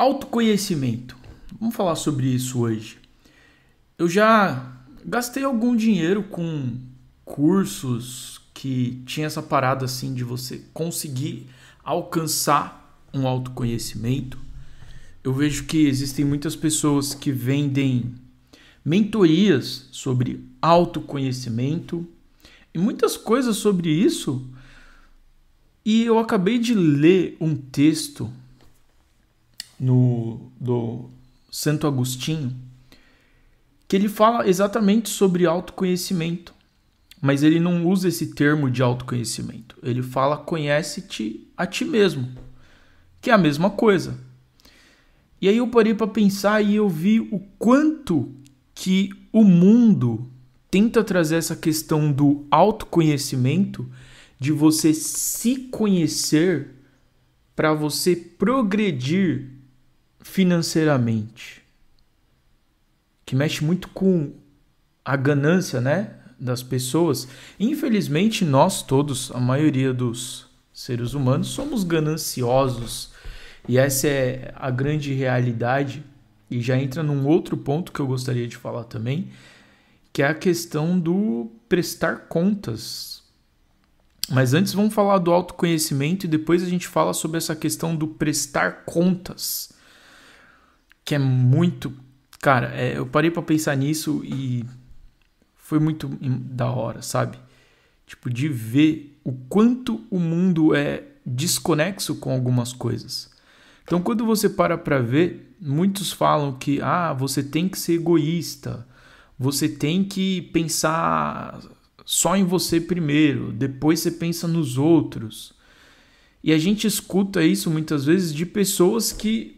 Autoconhecimento. Vamos falar sobre isso hoje. Eu já gastei algum dinheiro com cursos que tinha essa parada assim de você conseguir alcançar um autoconhecimento. Eu vejo que existem muitas pessoas que vendem mentorias sobre autoconhecimento e muitas coisas sobre isso. E eu acabei de ler um texto no, do Santo Agostinho, que ele fala exatamente sobre autoconhecimento, mas ele não usa esse termo de autoconhecimento. Ele fala conhece-te a ti mesmo, que é a mesma coisa. E aí eu parei para pensar e eu vi o quanto que o mundo tenta trazer essa questão do autoconhecimento, de você se conhecer para você progredir financeiramente, que mexe muito com a ganância, né, das pessoas. Infelizmente, nós todos, a maioria dos seres humanos, somos gananciosos. E essa é a grande realidade e já entra num outro ponto que eu gostaria de falar também, que é a questão do prestar contas. Mas antes vamos falar do autoconhecimento e depois a gente fala sobre essa questão do prestar contas que é muito. Cara, é, eu parei para pensar nisso e foi muito da hora, sabe? Tipo, de ver o quanto o mundo é desconexo com algumas coisas. Então, quando você para para ver, muitos falam que ah, você tem que ser egoísta, você tem que pensar só em você primeiro, depois você pensa nos outros. E a gente escuta isso muitas vezes de pessoas que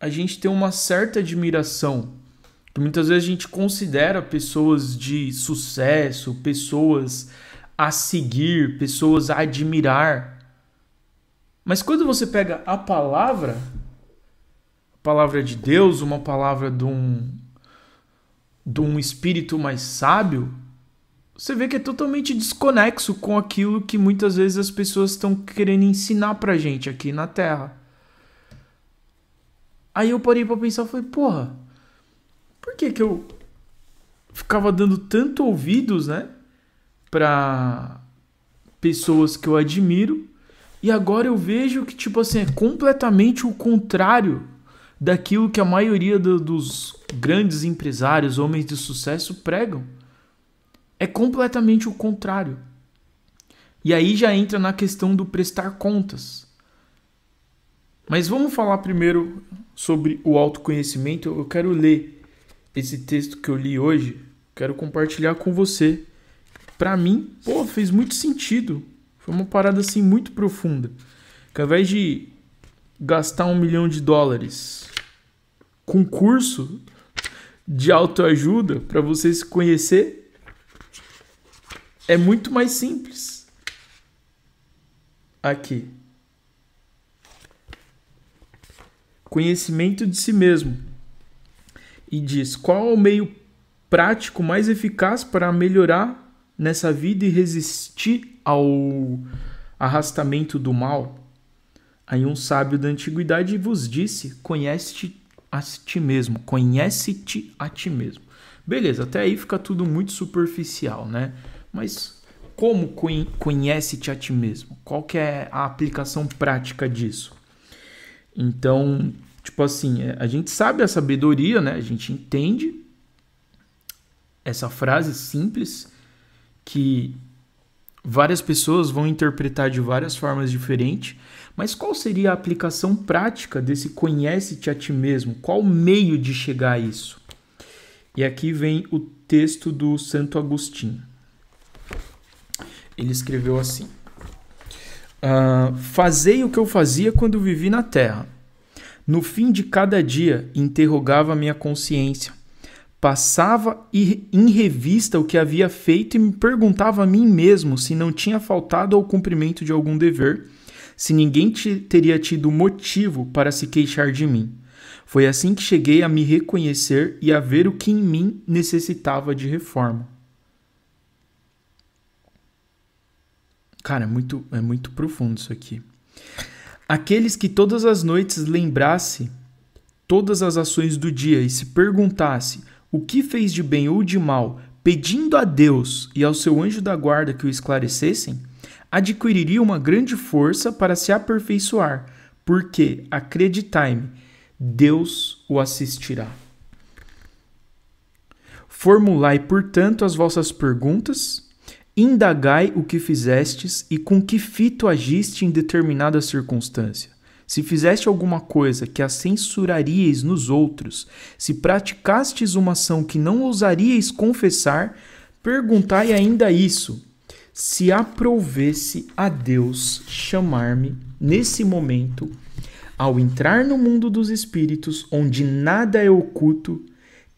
a gente tem uma certa admiração. Muitas vezes a gente considera pessoas de sucesso, pessoas a seguir, pessoas a admirar. Mas quando você pega a palavra, a palavra de Deus, uma palavra de um, de um espírito mais sábio, você vê que é totalmente desconexo com aquilo que muitas vezes as pessoas estão querendo ensinar pra gente aqui na Terra. Aí eu parei pra pensar e falei, porra, por que que eu ficava dando tanto ouvidos, né? Pra pessoas que eu admiro. E agora eu vejo que, tipo assim, é completamente o contrário daquilo que a maioria do, dos grandes empresários, homens de sucesso, pregam. É completamente o contrário. E aí já entra na questão do prestar contas. Mas vamos falar primeiro sobre o autoconhecimento. Eu quero ler esse texto que eu li hoje, quero compartilhar com você. Para mim, pô, fez muito sentido. Foi uma parada assim muito profunda. Que ao invés de gastar um milhão de dólares com curso de autoajuda para você se conhecer, é muito mais simples. Aqui. conhecimento de si mesmo. E diz: qual é o meio prático mais eficaz para melhorar nessa vida e resistir ao arrastamento do mal? Aí um sábio da antiguidade vos disse: conhece-te a ti mesmo, conhece-te a ti mesmo. Beleza, até aí fica tudo muito superficial, né? Mas como conhece-te a ti mesmo? Qual que é a aplicação prática disso? Então, tipo assim, é, a gente sabe a sabedoria, né? A gente entende essa frase simples que várias pessoas vão interpretar de várias formas diferentes, mas qual seria a aplicação prática desse conhece-te a ti mesmo? Qual o meio de chegar a isso? E aqui vem o texto do Santo Agostinho. Ele escreveu assim: Uh, fazei o que eu fazia quando vivi na terra. No fim de cada dia, interrogava minha consciência. Passava em revista o que havia feito e me perguntava a mim mesmo se não tinha faltado ao cumprimento de algum dever, se ninguém teria tido motivo para se queixar de mim. Foi assim que cheguei a me reconhecer e a ver o que em mim necessitava de reforma. Cara, é muito, é muito profundo isso aqui. Aqueles que todas as noites lembrasse todas as ações do dia e se perguntasse o que fez de bem ou de mal, pedindo a Deus e ao seu anjo da guarda que o esclarecessem, adquiriria uma grande força para se aperfeiçoar, porque, acreditai-me, Deus o assistirá. Formulai, portanto, as vossas perguntas Indagai o que fizestes e com que fito agiste em determinada circunstância. Se fizeste alguma coisa que a censurarias nos outros, se praticastes uma ação que não ousaríeis confessar, perguntai ainda isso. Se aprovesse a Deus chamar-me nesse momento, ao entrar no mundo dos espíritos, onde nada é oculto,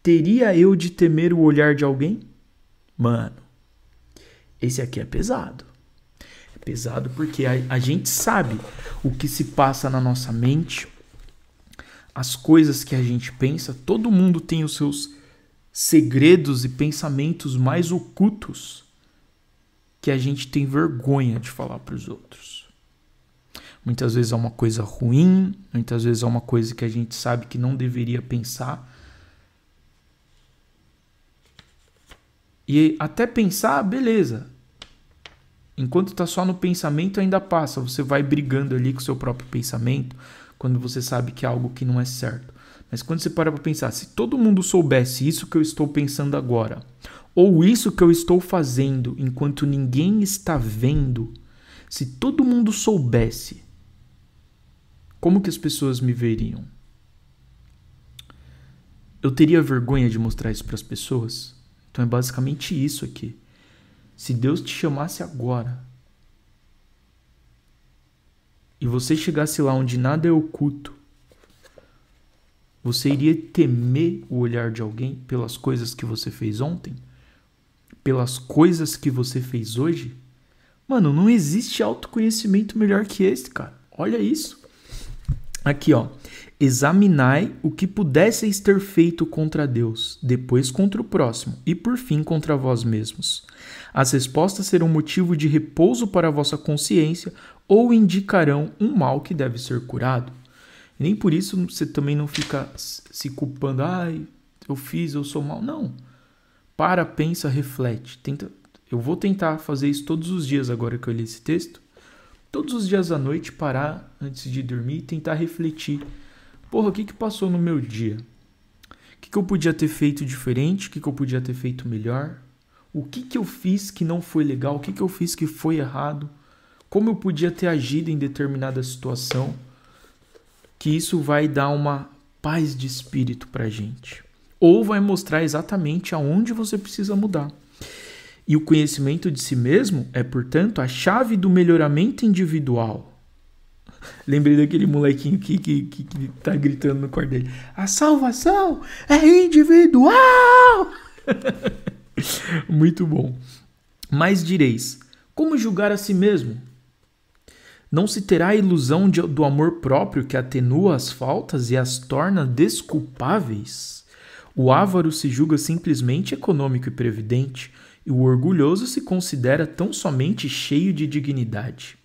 teria eu de temer o olhar de alguém? Mano, esse aqui é pesado. É pesado porque a, a gente sabe o que se passa na nossa mente, as coisas que a gente pensa. Todo mundo tem os seus segredos e pensamentos mais ocultos que a gente tem vergonha de falar para os outros. Muitas vezes é uma coisa ruim, muitas vezes é uma coisa que a gente sabe que não deveria pensar, E até pensar, ah, beleza. Enquanto está só no pensamento, ainda passa. Você vai brigando ali com o seu próprio pensamento quando você sabe que é algo que não é certo. Mas quando você para para pensar, se todo mundo soubesse isso que eu estou pensando agora, ou isso que eu estou fazendo enquanto ninguém está vendo, se todo mundo soubesse, como que as pessoas me veriam? Eu teria vergonha de mostrar isso para as pessoas? Então é basicamente isso aqui. Se Deus te chamasse agora e você chegasse lá onde nada é oculto, você iria temer o olhar de alguém pelas coisas que você fez ontem? Pelas coisas que você fez hoje? Mano, não existe autoconhecimento melhor que esse, cara. Olha isso. Aqui, ó. Examinai o que pudesseis ter feito contra Deus, depois contra o próximo e por fim contra vós mesmos. As respostas serão motivo de repouso para a vossa consciência ou indicarão um mal que deve ser curado. nem por isso você também não fica se culpando, ai, eu fiz, eu sou mal. Não. Para, pensa, reflete. Tenta, eu vou tentar fazer isso todos os dias agora que eu li esse texto. Todos os dias à noite parar antes de dormir e tentar refletir porra, o que, que passou no meu dia? O que, que eu podia ter feito diferente? O que, que eu podia ter feito melhor? O que, que eu fiz que não foi legal? O que, que eu fiz que foi errado? Como eu podia ter agido em determinada situação? Que isso vai dar uma paz de espírito para gente. Ou vai mostrar exatamente aonde você precisa mudar. E o conhecimento de si mesmo é, portanto, a chave do melhoramento individual. Lembrei daquele molequinho que, que, que, que tá gritando no quarto dele: A salvação é individual! Muito bom. Mas direis: Como julgar a si mesmo? Não se terá a ilusão de, do amor próprio que atenua as faltas e as torna desculpáveis? O ávaro se julga simplesmente econômico e previdente, e o orgulhoso se considera tão somente cheio de dignidade.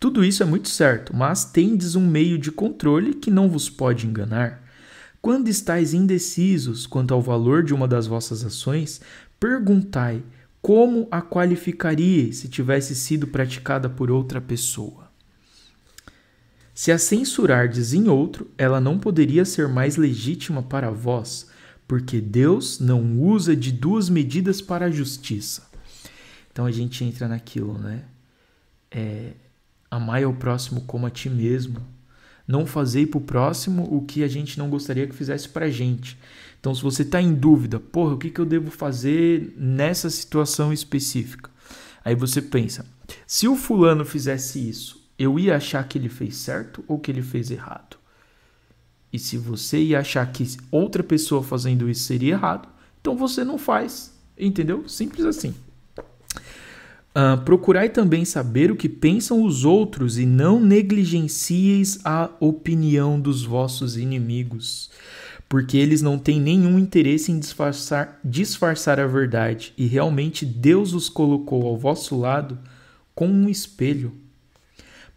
Tudo isso é muito certo, mas tendes um meio de controle que não vos pode enganar. Quando estáis indecisos quanto ao valor de uma das vossas ações, perguntai como a qualificaria se tivesse sido praticada por outra pessoa. Se a censurardes em outro, ela não poderia ser mais legítima para vós, porque Deus não usa de duas medidas para a justiça. Então a gente entra naquilo, né? É, Amai ao próximo como a ti mesmo. Não fazei para o próximo o que a gente não gostaria que fizesse para a gente. Então, se você está em dúvida, porra, o que, que eu devo fazer nessa situação específica? Aí você pensa, se o fulano fizesse isso, eu ia achar que ele fez certo ou que ele fez errado? E se você ia achar que outra pessoa fazendo isso seria errado, então você não faz, entendeu? Simples assim. Uh, procurai também saber o que pensam os outros e não negligencieis a opinião dos vossos inimigos, porque eles não têm nenhum interesse em disfarçar, disfarçar a verdade, e realmente Deus os colocou ao vosso lado com um espelho,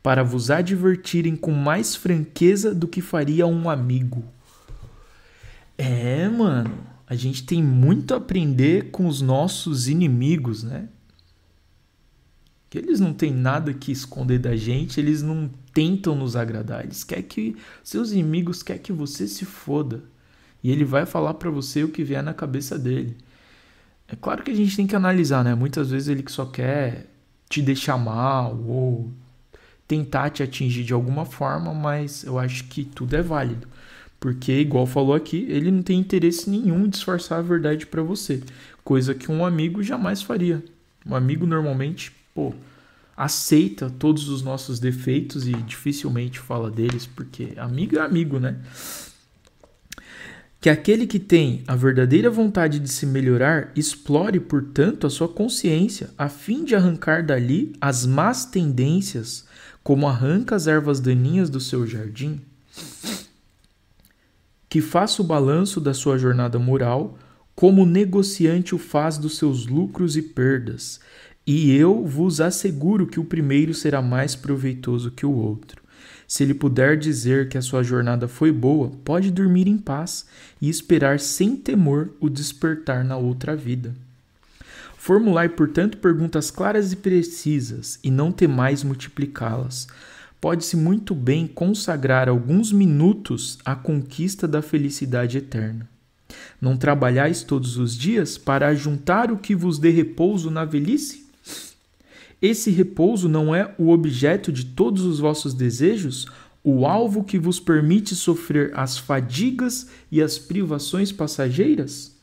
para vos advertirem com mais franqueza do que faria um amigo. É, mano, a gente tem muito a aprender com os nossos inimigos, né? que eles não têm nada que esconder da gente, eles não tentam nos agradar, eles querem que seus inimigos querem que você se foda. E ele vai falar para você o que vier na cabeça dele. É claro que a gente tem que analisar, né? Muitas vezes ele que só quer te deixar mal ou tentar te atingir de alguma forma, mas eu acho que tudo é válido. Porque, igual falou aqui, ele não tem interesse nenhum em disfarçar a verdade para você, coisa que um amigo jamais faria. Um amigo normalmente pô, aceita todos os nossos defeitos e dificilmente fala deles, porque amigo é amigo, né? Que aquele que tem a verdadeira vontade de se melhorar explore, portanto, a sua consciência, a fim de arrancar dali as más tendências, como arranca as ervas daninhas do seu jardim. Que faça o balanço da sua jornada moral, como o negociante o faz dos seus lucros e perdas, e eu vos asseguro que o primeiro será mais proveitoso que o outro. Se ele puder dizer que a sua jornada foi boa, pode dormir em paz e esperar sem temor o despertar na outra vida. Formulai, portanto, perguntas claras e precisas e não temais multiplicá-las. Pode-se muito bem consagrar alguns minutos à conquista da felicidade eterna. Não trabalhais todos os dias para ajuntar o que vos dê repouso na velhice? Esse repouso não é o objeto de todos os vossos desejos, o alvo que vos permite sofrer as fadigas e as privações passageiras?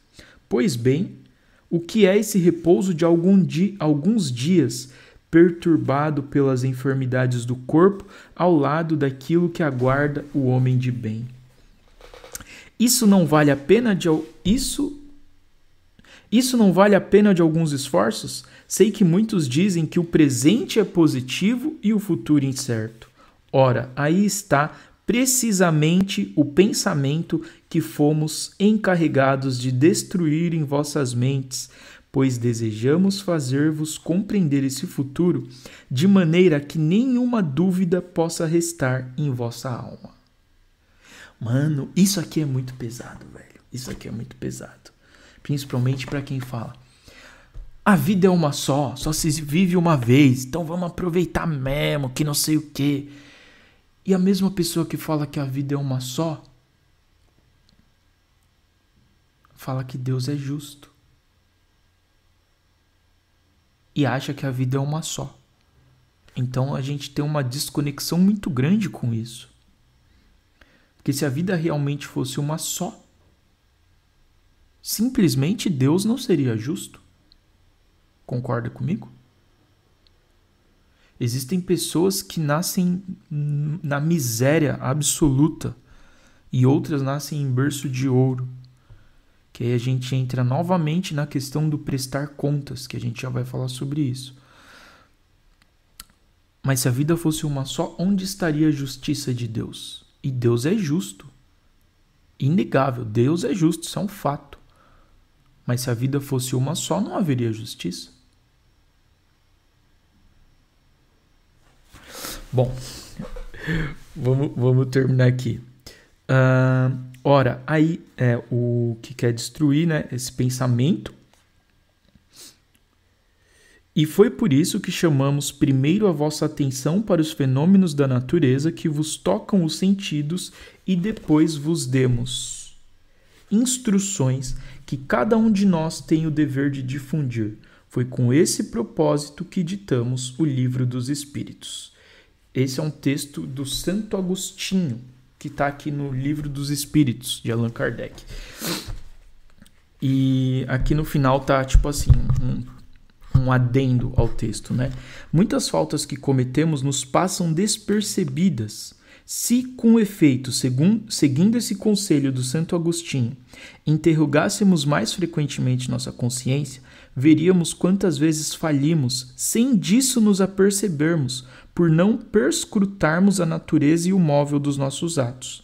Pois bem, o que é esse repouso de algum di alguns dias, perturbado pelas enfermidades do corpo, ao lado daquilo que aguarda o homem de bem? Isso não vale a pena de isso isso não vale a pena de alguns esforços? Sei que muitos dizem que o presente é positivo e o futuro incerto. Ora, aí está precisamente o pensamento que fomos encarregados de destruir em vossas mentes, pois desejamos fazer-vos compreender esse futuro de maneira que nenhuma dúvida possa restar em vossa alma. Mano, isso aqui é muito pesado, velho. Isso aqui é muito pesado. Principalmente para quem fala a vida é uma só, só se vive uma vez, então vamos aproveitar mesmo, que não sei o quê. E a mesma pessoa que fala que a vida é uma só, fala que Deus é justo. E acha que a vida é uma só. Então a gente tem uma desconexão muito grande com isso. Porque se a vida realmente fosse uma só, simplesmente Deus não seria justo. Concorda comigo? Existem pessoas que nascem na miséria absoluta e outras nascem em berço de ouro. Que aí a gente entra novamente na questão do prestar contas, que a gente já vai falar sobre isso. Mas se a vida fosse uma só, onde estaria a justiça de Deus? E Deus é justo. Inegável, Deus é justo, isso é um fato. Mas se a vida fosse uma só, não haveria justiça. Bom, vamos, vamos terminar aqui. Uh, ora, aí é o que quer destruir né, esse pensamento. E foi por isso que chamamos primeiro a vossa atenção para os fenômenos da natureza que vos tocam os sentidos e depois vos demos instruções que cada um de nós tem o dever de difundir. Foi com esse propósito que ditamos o Livro dos Espíritos. Esse é um texto do Santo Agostinho, que está aqui no Livro dos Espíritos, de Allan Kardec. E aqui no final tá tipo assim, um, um adendo ao texto, né? Muitas faltas que cometemos nos passam despercebidas. Se, com efeito, segun, seguindo esse conselho do Santo Agostinho, interrogássemos mais frequentemente nossa consciência, veríamos quantas vezes falimos sem disso nos apercebermos, por não perscrutarmos a natureza e o móvel dos nossos atos.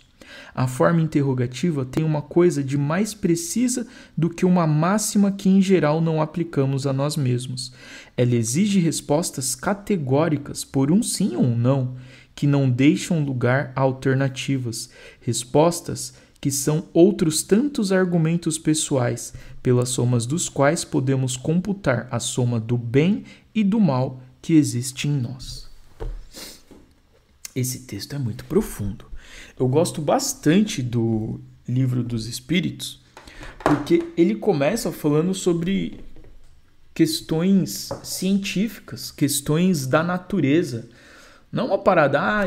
A forma interrogativa tem uma coisa de mais precisa do que uma máxima que em geral não aplicamos a nós mesmos. Ela exige respostas categóricas por um sim ou um não, que não deixam lugar a alternativas, respostas que são outros tantos argumentos pessoais, pelas somas dos quais podemos computar a soma do bem e do mal que existe em nós. Esse texto é muito profundo. Eu gosto bastante do Livro dos Espíritos, porque ele começa falando sobre questões científicas, questões da natureza. Não uma parada, ah,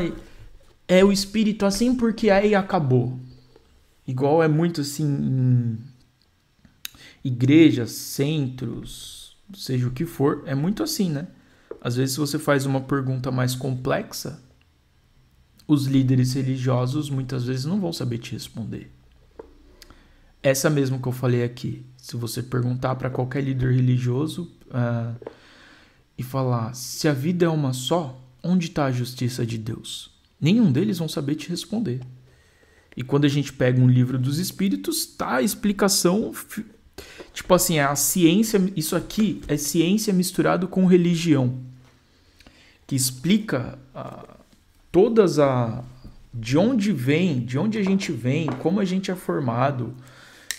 é o espírito assim porque aí é acabou. Igual é muito assim em igrejas, centros, seja o que for, é muito assim, né? Às vezes, se você faz uma pergunta mais complexa, os líderes religiosos muitas vezes não vão saber te responder. Essa mesmo que eu falei aqui. Se você perguntar para qualquer líder religioso uh, e falar se a vida é uma só, onde está a justiça de Deus? Nenhum deles vão saber te responder. E quando a gente pega um livro dos Espíritos, tá a explicação tipo assim é a ciência, isso aqui é ciência misturado com religião, que explica uh, todas a de onde vem, de onde a gente vem, como a gente é formado,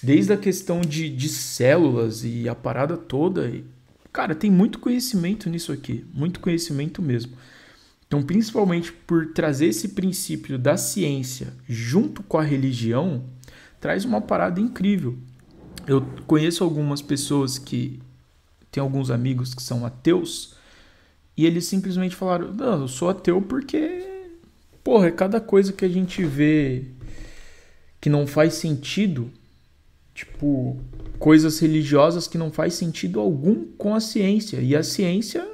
desde a questão de, de células e a parada toda. E, cara, tem muito conhecimento nisso aqui, muito conhecimento mesmo. Então, principalmente por trazer esse princípio da ciência junto com a religião, traz uma parada incrível. Eu conheço algumas pessoas que tem alguns amigos que são ateus e eles simplesmente falaram: "Não, eu sou ateu porque Porra, é cada coisa que a gente vê que não faz sentido, tipo, coisas religiosas que não faz sentido algum com a ciência. E a ciência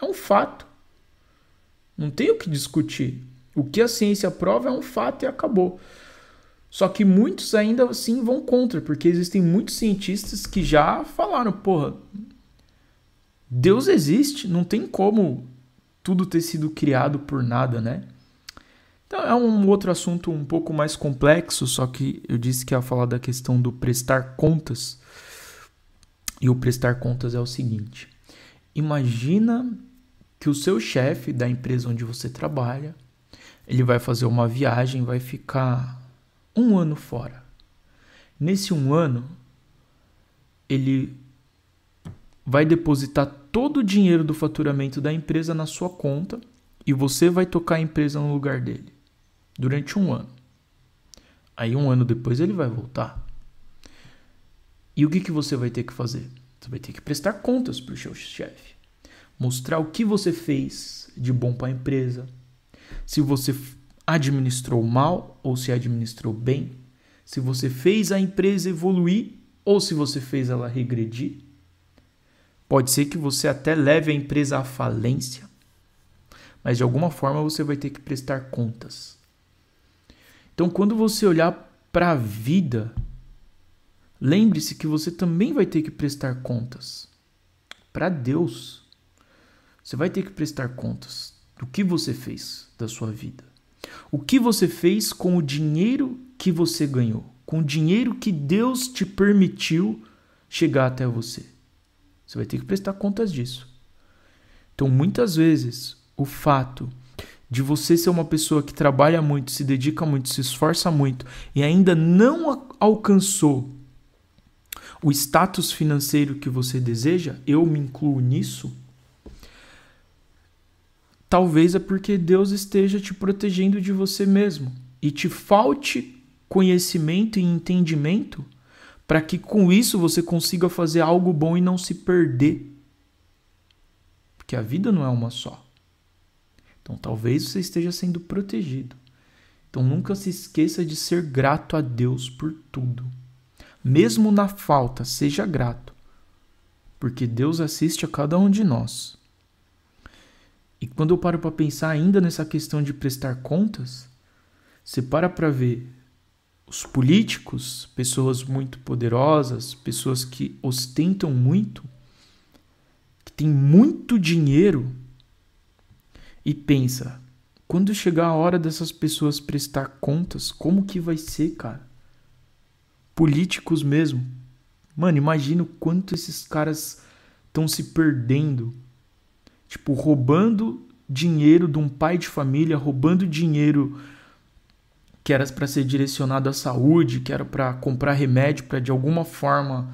é um fato. Não tem o que discutir. O que a ciência prova é um fato e acabou. Só que muitos ainda assim vão contra, porque existem muitos cientistas que já falaram, porra, Deus existe, não tem como tudo ter sido criado por nada, né? Então é um outro assunto um pouco mais complexo, só que eu disse que ia falar da questão do prestar contas. E o prestar contas é o seguinte: imagina que o seu chefe da empresa onde você trabalha, ele vai fazer uma viagem, vai ficar um ano fora. Nesse um ano, ele vai depositar todo o dinheiro do faturamento da empresa na sua conta e você vai tocar a empresa no lugar dele durante um ano. Aí um ano depois ele vai voltar. E o que, que você vai ter que fazer? Você vai ter que prestar contas para o seu chefe. Mostrar o que você fez de bom para a empresa. Se você administrou mal ou se administrou bem. Se você fez a empresa evoluir ou se você fez ela regredir. Pode ser que você até leve a empresa à falência, mas de alguma forma você vai ter que prestar contas. Então, quando você olhar para a vida, lembre-se que você também vai ter que prestar contas para Deus. Você vai ter que prestar contas do que você fez da sua vida. O que você fez com o dinheiro que você ganhou, com o dinheiro que Deus te permitiu chegar até você. Você vai ter que prestar contas disso. Então, muitas vezes, o fato de você ser uma pessoa que trabalha muito, se dedica muito, se esforça muito e ainda não alcançou o status financeiro que você deseja, eu me incluo nisso. Talvez é porque Deus esteja te protegendo de você mesmo e te falte conhecimento e entendimento para que com isso você consiga fazer algo bom e não se perder. Porque a vida não é uma só. Então talvez você esteja sendo protegido. Então nunca se esqueça de ser grato a Deus por tudo. Mesmo na falta, seja grato, porque Deus assiste a cada um de nós. E quando eu paro para pensar ainda nessa questão de prestar contas, você para para ver os políticos, pessoas muito poderosas, pessoas que ostentam muito, que têm muito dinheiro, e pensa, quando chegar a hora dessas pessoas prestar contas, como que vai ser, cara? Políticos mesmo. Mano, imagina o quanto esses caras estão se perdendo. Tipo, roubando dinheiro de um pai de família, roubando dinheiro que era para ser direcionado à saúde, que era para comprar remédio, para de alguma forma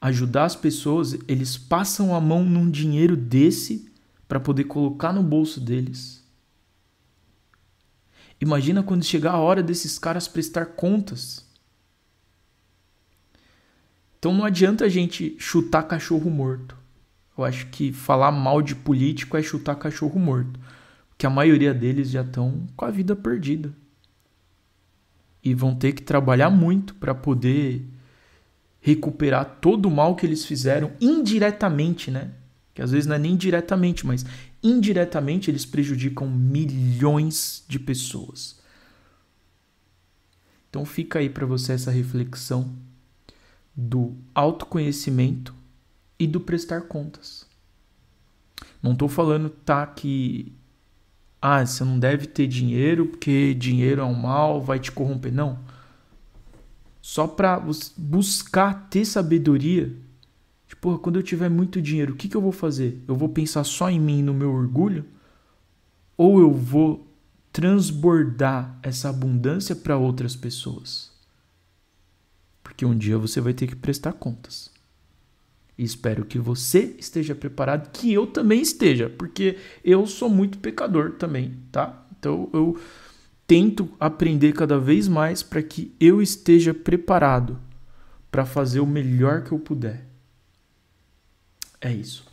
ajudar as pessoas, eles passam a mão num dinheiro desse para poder colocar no bolso deles. Imagina quando chegar a hora desses caras prestar contas. Então não adianta a gente chutar cachorro morto. Eu acho que falar mal de político é chutar cachorro morto, porque a maioria deles já estão com a vida perdida. E vão ter que trabalhar muito para poder recuperar todo o mal que eles fizeram indiretamente, né? que às vezes não é nem diretamente, mas indiretamente eles prejudicam milhões de pessoas. Então fica aí para você essa reflexão do autoconhecimento e do prestar contas. Não estou falando tá que ah, você não deve ter dinheiro porque dinheiro é um mal, vai te corromper, não. Só para buscar ter sabedoria porra, quando eu tiver muito dinheiro, o que, que eu vou fazer? Eu vou pensar só em mim, no meu orgulho? Ou eu vou transbordar essa abundância para outras pessoas? Porque um dia você vai ter que prestar contas. E espero que você esteja preparado, que eu também esteja, porque eu sou muito pecador também, tá? Então eu tento aprender cada vez mais para que eu esteja preparado para fazer o melhor que eu puder. É isso.